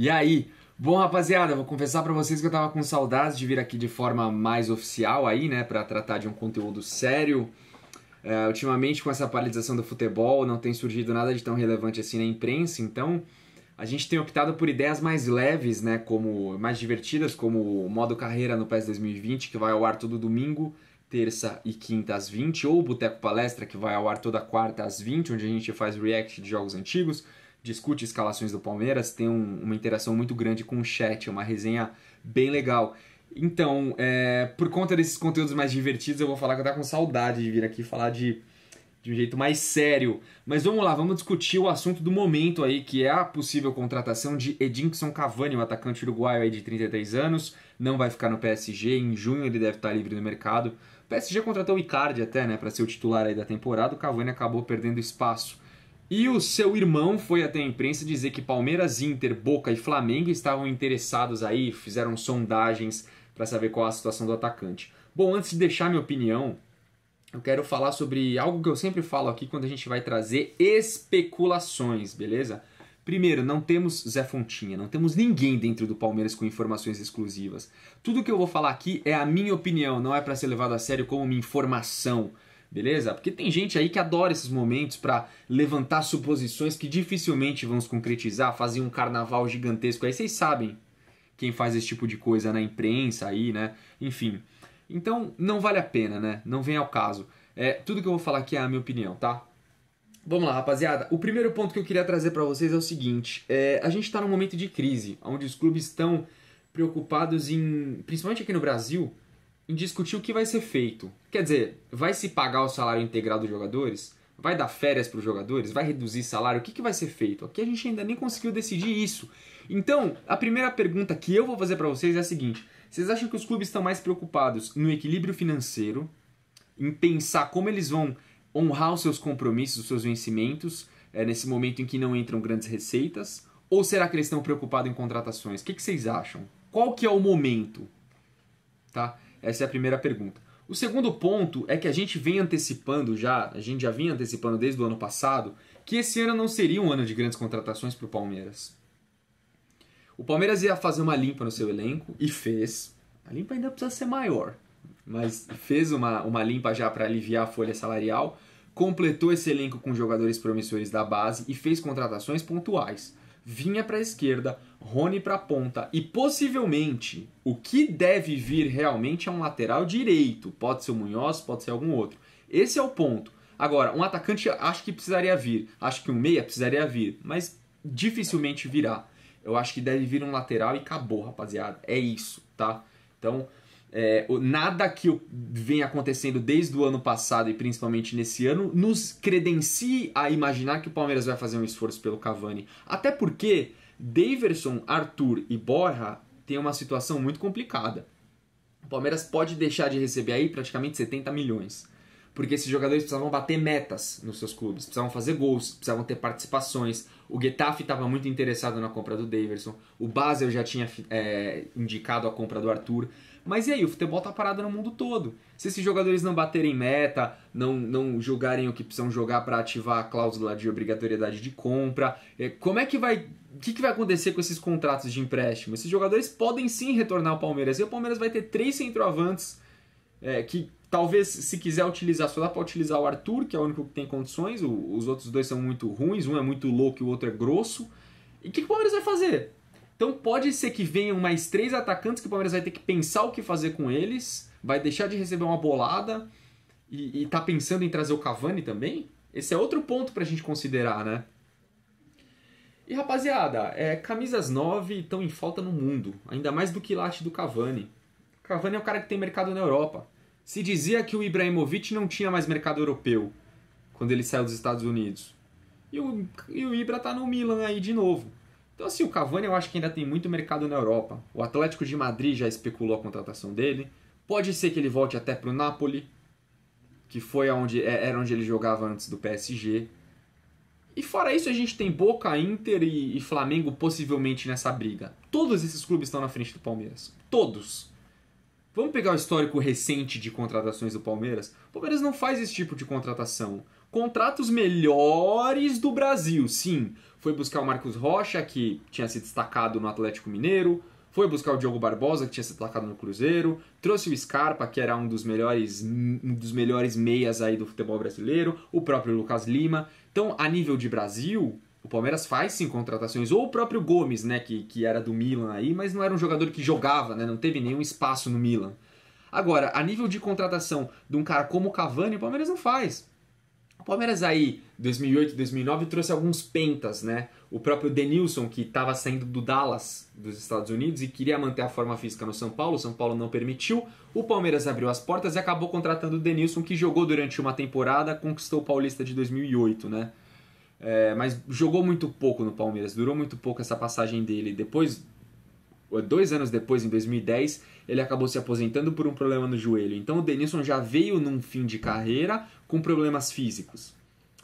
E aí? Bom, rapaziada, vou confessar para vocês que eu tava com saudades de vir aqui de forma mais oficial aí, né, para tratar de um conteúdo sério. É, ultimamente, com essa paralisação do futebol, não tem surgido nada de tão relevante assim na imprensa, então a gente tem optado por ideias mais leves, né, como mais divertidas, como o modo carreira no PES 2020, que vai ao ar todo domingo, terça e quinta às 20, ou o Boteco Palestra, que vai ao ar toda quarta às 20, onde a gente faz react de jogos antigos discute escalações do Palmeiras, tem um, uma interação muito grande com o chat, é uma resenha bem legal. Então, é, por conta desses conteúdos mais divertidos, eu vou falar que eu tava com saudade de vir aqui falar de, de um jeito mais sério. Mas vamos lá, vamos discutir o assunto do momento aí, que é a possível contratação de Edinson Cavani, o um atacante uruguaio aí de 33 anos. Não vai ficar no PSG, em junho ele deve estar tá livre no mercado. O PSG contratou o Icardi até, né, para ser o titular aí da temporada, o Cavani acabou perdendo espaço. E o seu irmão foi até a imprensa dizer que Palmeiras, Inter, Boca e Flamengo estavam interessados aí, fizeram sondagens para saber qual a situação do atacante. Bom, antes de deixar minha opinião, eu quero falar sobre algo que eu sempre falo aqui quando a gente vai trazer especulações, beleza? Primeiro, não temos Zé Fontinha, não temos ninguém dentro do Palmeiras com informações exclusivas. Tudo que eu vou falar aqui é a minha opinião, não é para ser levado a sério como uma informação beleza? Porque tem gente aí que adora esses momentos para levantar suposições que dificilmente vão se concretizar, fazer um carnaval gigantesco. Aí vocês sabem quem faz esse tipo de coisa na imprensa aí, né? Enfim. Então não vale a pena, né? Não vem ao caso. É, tudo que eu vou falar aqui é a minha opinião, tá? Vamos lá, rapaziada. O primeiro ponto que eu queria trazer para vocês é o seguinte: é, a gente está num momento de crise, onde os clubes estão preocupados em, principalmente aqui no Brasil, em discutir o que vai ser feito. Quer dizer, vai se pagar o salário integral dos jogadores? Vai dar férias para os jogadores? Vai reduzir salário? O que, que vai ser feito? Aqui a gente ainda nem conseguiu decidir isso. Então, a primeira pergunta que eu vou fazer para vocês é a seguinte: vocês acham que os clubes estão mais preocupados no equilíbrio financeiro, em pensar como eles vão honrar os seus compromissos, os seus vencimentos, é, nesse momento em que não entram grandes receitas? Ou será que eles estão preocupados em contratações? O que, que vocês acham? Qual que é o momento? Tá? Essa é a primeira pergunta. O segundo ponto é que a gente vem antecipando já, a gente já vinha antecipando desde o ano passado, que esse ano não seria um ano de grandes contratações para o Palmeiras. O Palmeiras ia fazer uma limpa no seu elenco e fez. A limpa ainda precisa ser maior, mas fez uma, uma limpa já para aliviar a folha salarial, completou esse elenco com jogadores promissores da base e fez contratações pontuais. Vinha para a esquerda, Rony para a ponta e possivelmente o que deve vir realmente é um lateral direito. Pode ser o Munhoz, pode ser algum outro. Esse é o ponto. Agora, um atacante acho que precisaria vir, acho que um meia precisaria vir, mas dificilmente virá. Eu acho que deve vir um lateral e acabou, rapaziada. É isso, tá? Então, é, nada que vem acontecendo desde o ano passado e principalmente nesse ano nos credencie a imaginar que o Palmeiras vai fazer um esforço pelo Cavani. Até porque Daverson, Arthur e Borja têm uma situação muito complicada. O Palmeiras pode deixar de receber aí praticamente 70 milhões porque esses jogadores precisavam bater metas nos seus clubes, precisavam fazer gols, precisavam ter participações. O Getafe estava muito interessado na compra do Daverson, o Basel já tinha é, indicado a compra do Arthur. Mas e aí, o futebol tá parado no mundo todo. Se esses jogadores não baterem meta, não, não jogarem o que precisam jogar para ativar a cláusula de obrigatoriedade de compra, é, como é que vai. O que, que vai acontecer com esses contratos de empréstimo? Esses jogadores podem sim retornar ao Palmeiras e o Palmeiras vai ter três centroavantes é, que talvez se quiser utilizar, só dá para utilizar o Arthur, que é o único que tem condições, o, os outros dois são muito ruins, um é muito louco e o outro é grosso. E o que, que o Palmeiras vai fazer? Então pode ser que venham mais três atacantes que o Palmeiras vai ter que pensar o que fazer com eles, vai deixar de receber uma bolada e, e tá pensando em trazer o Cavani também? Esse é outro ponto pra gente considerar, né? E rapaziada, é, camisas 9 estão em falta no mundo, ainda mais do que late do Cavani. Cavani é o cara que tem mercado na Europa. Se dizia que o Ibrahimovic não tinha mais mercado europeu quando ele saiu dos Estados Unidos. E o, e o Ibra tá no Milan aí de novo. Então, assim, o Cavani eu acho que ainda tem muito mercado na Europa. O Atlético de Madrid já especulou a contratação dele. Pode ser que ele volte até pro Napoli, que foi aonde é, era onde ele jogava antes do PSG. E fora isso, a gente tem Boca, Inter e, e Flamengo possivelmente nessa briga. Todos esses clubes estão na frente do Palmeiras. Todos. Vamos pegar o histórico recente de contratações do Palmeiras? O Palmeiras não faz esse tipo de contratação. Contratos melhores do Brasil, sim. Foi buscar o Marcos Rocha, que tinha se destacado no Atlético Mineiro. Foi buscar o Diogo Barbosa, que tinha se destacado no Cruzeiro. Trouxe o Scarpa, que era um dos melhores, um dos melhores meias aí do futebol brasileiro. O próprio Lucas Lima. Então, a nível de Brasil, o Palmeiras faz sim contratações, ou o próprio Gomes, né, que, que era do Milan aí, mas não era um jogador que jogava, né, não teve nenhum espaço no Milan. Agora, a nível de contratação de um cara como o Cavani, o Palmeiras não faz. O Palmeiras aí, 2008, 2009, trouxe alguns pentas, né? O próprio Denilson, que estava saindo do Dallas, dos Estados Unidos, e queria manter a forma física no São Paulo, o São Paulo não permitiu. O Palmeiras abriu as portas e acabou contratando o Denilson, que jogou durante uma temporada, conquistou o Paulista de 2008, né? É, mas jogou muito pouco no Palmeiras, durou muito pouco essa passagem dele. Depois, dois anos depois, em 2010, ele acabou se aposentando por um problema no joelho. Então o Denilson já veio num fim de carreira com problemas físicos.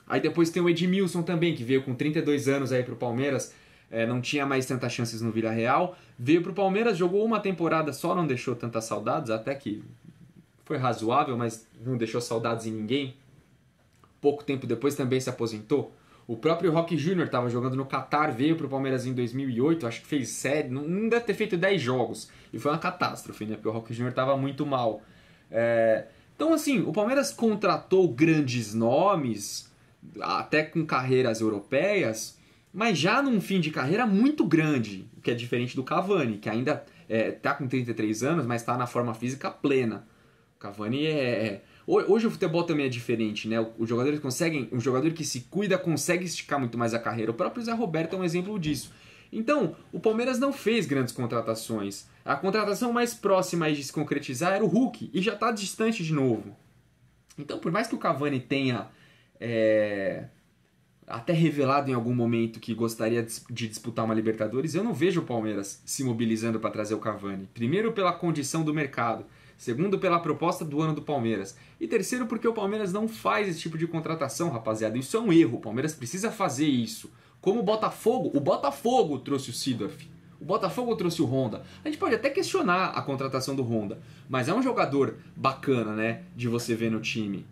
Aí depois tem o Edmilson também, que veio com 32 anos aí pro Palmeiras, é, não tinha mais tantas chances no Vila Real. Veio pro Palmeiras, jogou uma temporada só, não deixou tantas saudades, até que foi razoável, mas não deixou saudades em ninguém. Pouco tempo depois também se aposentou. O próprio Rock Júnior estava jogando no Qatar, veio para o Palmeiras em 2008, acho que fez sede, não deve ter feito 10 jogos. E foi uma catástrofe, né? Porque o Rock Júnior estava muito mal. É... Então, assim, o Palmeiras contratou grandes nomes, até com carreiras europeias, mas já num fim de carreira muito grande, que é diferente do Cavani, que ainda está é, tá com 33 anos, mas está na forma física plena. O Cavani é, é Hoje o futebol também é diferente, né? Os jogadores conseguem, um jogador que se cuida consegue esticar muito mais a carreira. O próprio Zé Roberto é um exemplo disso. Então, o Palmeiras não fez grandes contratações. A contratação mais próxima de se concretizar era o Hulk e já está distante de novo. Então, por mais que o Cavani tenha é, até revelado em algum momento que gostaria de disputar uma Libertadores, eu não vejo o Palmeiras se mobilizando para trazer o Cavani. Primeiro, pela condição do mercado. Segundo, pela proposta do ano do Palmeiras. E terceiro, porque o Palmeiras não faz esse tipo de contratação, rapaziada. Isso é um erro. O Palmeiras precisa fazer isso. Como o Botafogo, o Botafogo trouxe o Sidorf. O Botafogo trouxe o Honda. A gente pode até questionar a contratação do Honda, mas é um jogador bacana, né? De você ver no time.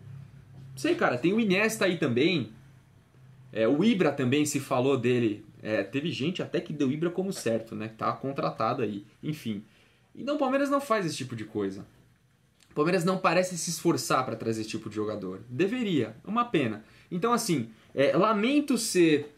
Sei, cara, tem o Iniesta aí também. É, o Ibra também se falou dele. É, teve gente até que deu Ibra como certo, né? Tá contratado aí. Enfim. Então o Palmeiras não faz esse tipo de coisa. O Palmeiras não parece se esforçar para trazer esse tipo de jogador. Deveria, é uma pena. Então, assim, é, lamento ser.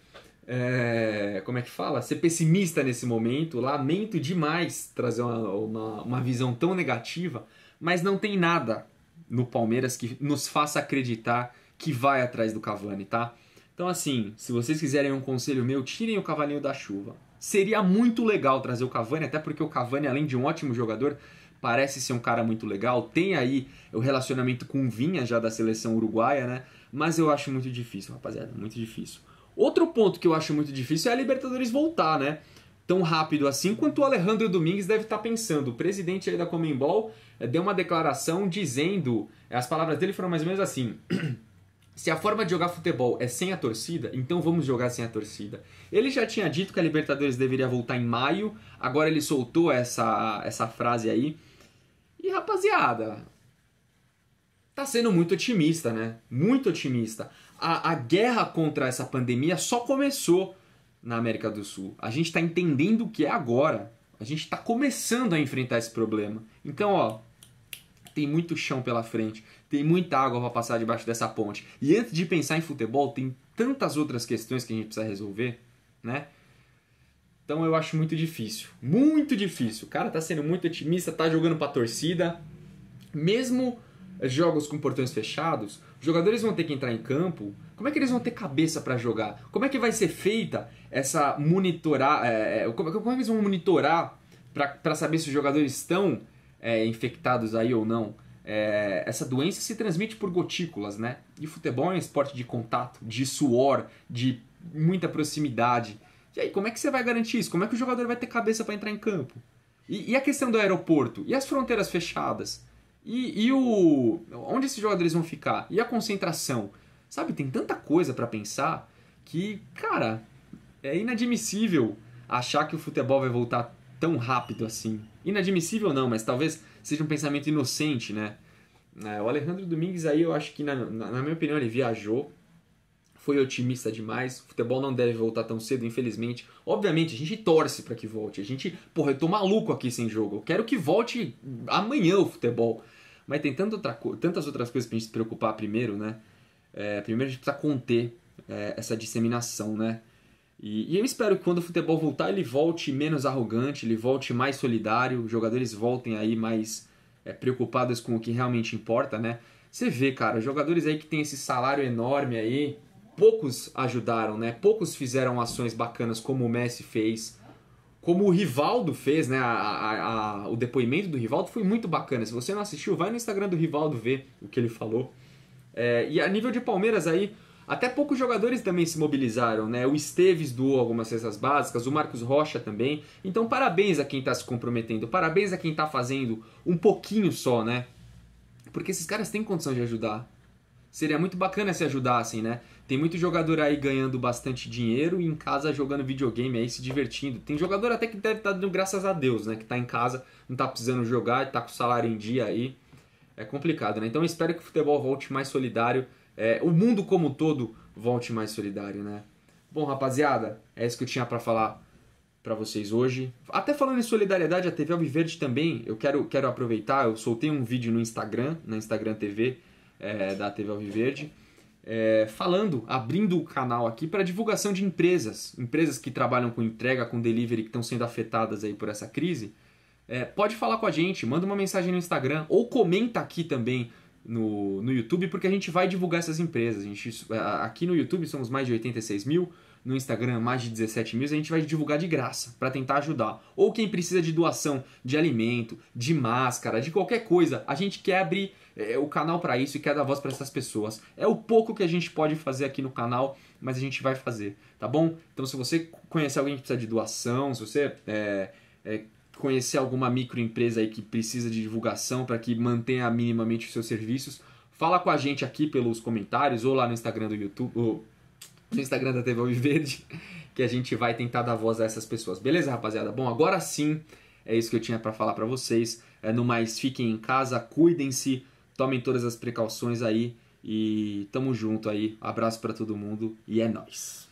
É, como é que fala? Ser pessimista nesse momento. Lamento demais trazer uma, uma, uma visão tão negativa, mas não tem nada no Palmeiras que nos faça acreditar que vai atrás do Cavani, tá? Então, assim, se vocês quiserem um conselho meu, tirem o cavalinho da chuva. Seria muito legal trazer o Cavani, até porque o Cavani, além de um ótimo jogador, parece ser um cara muito legal. Tem aí o relacionamento com o Vinha já da seleção uruguaia, né? Mas eu acho muito difícil, rapaziada, muito difícil. Outro ponto que eu acho muito difícil é a Libertadores voltar, né? Tão rápido assim quanto o Alejandro Domingues deve estar tá pensando. O presidente aí da Comembol eh, deu uma declaração dizendo, eh, as palavras dele foram mais ou menos assim: Se a forma de jogar futebol é sem a torcida, então vamos jogar sem a torcida. Ele já tinha dito que a Libertadores deveria voltar em maio, agora ele soltou essa, essa frase aí. E rapaziada, tá sendo muito otimista, né? Muito otimista. A, a guerra contra essa pandemia só começou na América do Sul. A gente está entendendo o que é agora. A gente está começando a enfrentar esse problema. Então, ó, tem muito chão pela frente. Tem muita água para passar debaixo dessa ponte. E antes de pensar em futebol, tem tantas outras questões que a gente precisa resolver, né? Então eu acho muito difícil, muito difícil. O cara tá sendo muito otimista, tá jogando pra torcida. Mesmo jogos com portões fechados, os jogadores vão ter que entrar em campo. Como é que eles vão ter cabeça para jogar? Como é que vai ser feita essa monitorar? É, é como, como, é que eles vão monitorar para saber se os jogadores estão é, infectados aí ou não? É, essa doença se transmite por gotículas, né? E futebol é um esporte de contato, de suor, de muita proximidade. E aí, como é que você vai garantir isso? Como é que o jogador vai ter cabeça para entrar em campo? E, e, a questão do aeroporto? E as fronteiras fechadas? E, e o onde esses jogadores vão ficar? E a concentração? Sabe, tem tanta coisa para pensar que, cara, é inadmissível achar que o futebol vai voltar tão rápido assim. Inadmissível não, mas talvez seja um pensamento inocente, né? É, o Alejandro Domingues aí, eu acho que, na, na, na minha opinião, ele viajou, foi otimista demais. O futebol não deve voltar tão cedo, infelizmente. Obviamente, a gente torce para que volte. A gente, porra, eu tô maluco aqui sem jogo. Eu quero que volte amanhã o futebol. Mas tem tanta outra, tantas outras coisas pra gente se preocupar primeiro, né? É, primeiro a gente precisa conter é, essa disseminação, né? E, e, eu espero que quando o futebol voltar, ele volte menos arrogante, ele volte mais solidário, os jogadores voltem aí mais é, preocupados com o que realmente importa, né? Você vê, cara, jogadores aí que tem esse salário enorme aí, poucos ajudaram, né? Poucos fizeram ações bacanas como o Messi fez, como o Rivaldo fez, né? A, a, a, o depoimento do Rivaldo foi muito bacana. Se você não assistiu, vai no Instagram do Rivaldo ver o que ele falou. É, e a nível de Palmeiras aí, até poucos jogadores também se mobilizaram, né? O Esteves doou algumas cestas básicas, o Marcos Rocha também. Então, parabéns a quem está se comprometendo, parabéns a quem está fazendo um pouquinho só, né? Porque esses caras têm condição de ajudar. Seria muito bacana se ajudassem, né? Tem muito jogador aí ganhando bastante dinheiro e em casa jogando videogame aí, se divertindo. Tem jogador até que deve estar tá dando graças a Deus, né? Que está em casa, não está precisando jogar, está com o salário em dia aí. É complicado, né? Então, espero que o futebol volte mais solidário é, o mundo como um todo volte mais solidário, né? Bom, rapaziada, é isso que eu tinha para falar para vocês hoje. Até falando em solidariedade, a TV Alviverde também, eu quero, quero aproveitar, eu soltei um vídeo no Instagram, na Instagram TV é, da TV Alviverde, é, falando, abrindo o canal aqui para divulgação de empresas, empresas que trabalham com entrega, com delivery, que estão sendo afetadas aí por essa crise. É, pode falar com a gente, manda uma mensagem no Instagram ou comenta aqui também no, no YouTube, porque a gente vai divulgar essas empresas. A gente, aqui no YouTube somos mais de 86 mil, no Instagram mais de 17 mil, a gente vai divulgar de graça para tentar ajudar. Ou quem precisa de doação de alimento, de máscara, de qualquer coisa, a gente quer abrir é, o canal para isso e quer dar voz para essas pessoas. É o pouco que a gente pode fazer aqui no canal, mas a gente vai fazer, tá bom? Então se você conhecer alguém que precisa de doação, se você é, é, conhecer alguma microempresa aí que precisa de divulgação para que mantenha minimamente os seus serviços, fala com a gente aqui pelos comentários ou lá no Instagram do YouTube, ou no Instagram da TV Verde, que a gente vai tentar dar voz a essas pessoas. Beleza, rapaziada? Bom, agora sim, é isso que eu tinha para falar para vocês. É, no mais, fiquem em casa, cuidem-se, tomem todas as precauções aí e tamo junto aí. Abraço para todo mundo e é nós.